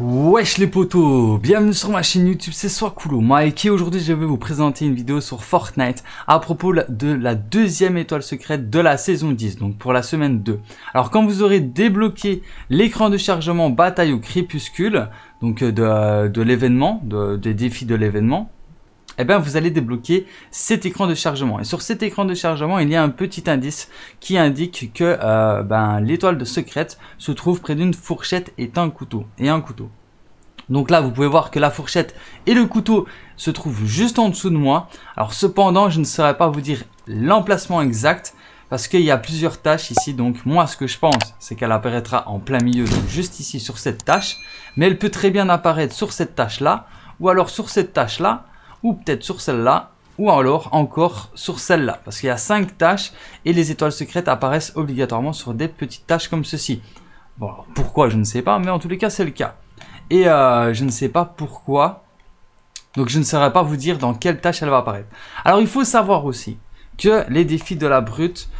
Wesh les potos, bienvenue sur ma chaîne YouTube, c'est Coolo, moi et aujourd'hui je vais vous présenter une vidéo sur Fortnite à propos de la deuxième étoile secrète de la saison 10, donc pour la semaine 2. Alors quand vous aurez débloqué l'écran de chargement bataille au crépuscule, donc euh, euh, de, l'événement, des défis de l'événement, eh bien, vous allez débloquer cet écran de chargement. Et sur cet écran de chargement, il y a un petit indice qui indique que euh, ben, l'étoile de secrète se trouve près d'une fourchette et d'un couteau. Et un couteau. Donc là, vous pouvez voir que la fourchette et le couteau se trouvent juste en dessous de moi. Alors cependant, je ne saurais pas vous dire l'emplacement exact parce qu'il y a plusieurs tâches ici. Donc moi, ce que je pense, c'est qu'elle apparaîtra en plein milieu, juste ici sur cette tâche. Mais elle peut très bien apparaître sur cette tâche-là ou alors sur cette tâche-là ou peut-être sur celle-là, ou alors encore sur celle-là, parce qu'il y a 5 tâches et les étoiles secrètes apparaissent obligatoirement sur des petites tâches comme ceci. Bon, pourquoi je ne sais pas, mais en tous les cas c'est le cas. Et euh, je ne sais pas pourquoi, donc je ne saurais pas vous dire dans quelle tâche elle va apparaître. Alors il faut savoir aussi que les défis de la brute,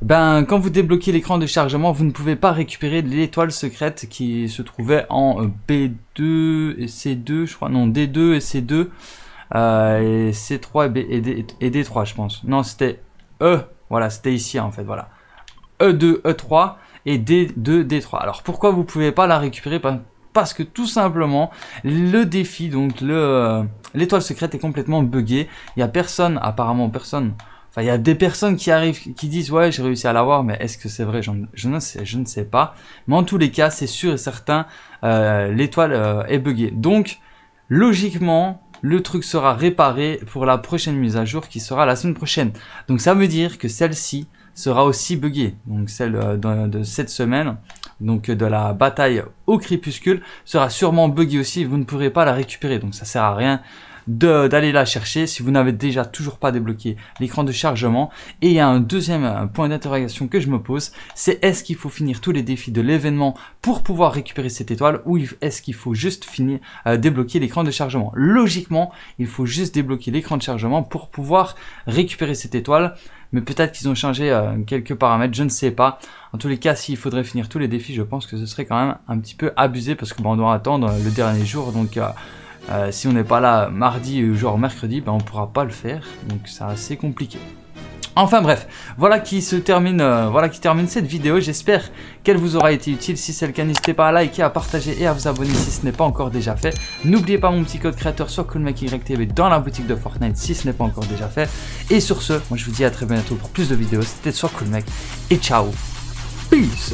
ben, quand vous débloquez l'écran de chargement, vous ne pouvez pas récupérer l'étoile secrète qui se trouvait en euh, B2 et C2, je crois, non, D2 et C2. Euh, et C3 et, B, et, D, et D3, je pense. Non, c'était E. Voilà, c'était ici en fait, voilà. E2, E3 et D2, D3. Alors pourquoi vous pouvez pas la récupérer Parce que tout simplement, le défi, donc le euh, l'étoile secrète est complètement buggée. Il n'y a personne, apparemment personne. Enfin, il y a des personnes qui arrivent, qui disent ouais j'ai réussi à l'avoir, mais est-ce que c'est vrai je ne, sais, je ne sais pas. Mais en tous les cas, c'est sûr et certain, euh, l'étoile est buggée. Donc logiquement, le truc sera réparé pour la prochaine mise à jour qui sera la semaine prochaine. Donc ça veut dire que celle-ci sera aussi buggée, donc celle euh, de, cette semaine, donc euh, de la bataille au crépuscule, sera sûrement buggée aussi, vous ne pourrez pas la récupérer, donc ça sert à rien d'aller la chercher si vous n'avez déjà toujours pas débloqué l'écran de chargement. Et il y a un deuxième euh, point d'interrogation que je me pose, c'est est-ce qu'il faut finir tous les défis de l'événement pour pouvoir récupérer cette étoile ou est-ce qu'il faut juste finir euh, débloquer l'écran de chargement Logiquement, il faut juste débloquer l'écran de chargement pour pouvoir récupérer cette étoile mais peut-être qu'ils ont changé euh, quelques paramètres, je ne sais pas. En tous les cas, s'il faudrait finir tous les défis, je pense que ce serait quand même un petit peu abusé parce qu'on on doit attendre le dernier jour, donc euh, si on n'est pas là mardi ou genre mercredi, ben on pourra pas le faire. Donc c'est assez compliqué. Enfin bref, voilà qui se termine, euh, voilà qui termine cette vidéo. J'espère qu'elle vous aura été utile. Si c'est le cas, n'hésitez pas à liker, à partager et à vous abonner si ce n'est pas encore déjà fait. N'oubliez pas mon petit code créateur sur CoolMechYTV dans la boutique de Fortnite si ce n'est pas encore déjà fait. Et sur ce, moi je vous dis à très bientôt pour plus de vidéos. C'était sur mec et ciao. Peace.